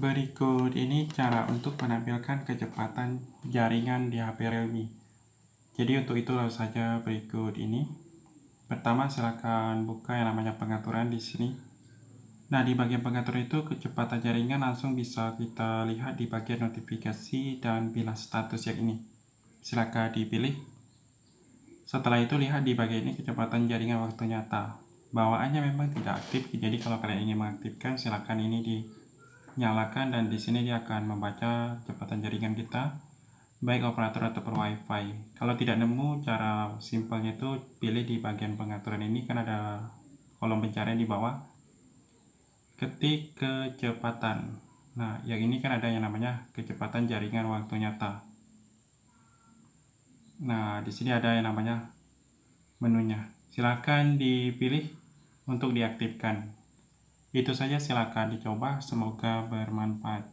Berikut ini cara untuk menampilkan kecepatan jaringan di HP Realme. Jadi untuk itu langsung saja berikut ini. Pertama silakan buka yang namanya pengaturan di sini. Nah di bagian pengaturan itu kecepatan jaringan langsung bisa kita lihat di bagian notifikasi dan bila status yang ini. Silakan dipilih. Setelah itu lihat di bagian ini kecepatan jaringan waktu nyata. Bawaannya memang tidak aktif, jadi kalau kalian ingin mengaktifkan silakan ini di nyalakan dan di sini dia akan membaca kecepatan jaringan kita baik operator atau per wifi kalau tidak nemu cara simpelnya itu pilih di bagian pengaturan ini kan ada kolom pencarian di bawah ketik kecepatan nah yang ini kan ada yang namanya kecepatan jaringan waktu nyata nah di sini ada yang namanya menunya silahkan dipilih untuk diaktifkan itu saja silakan dicoba, semoga bermanfaat.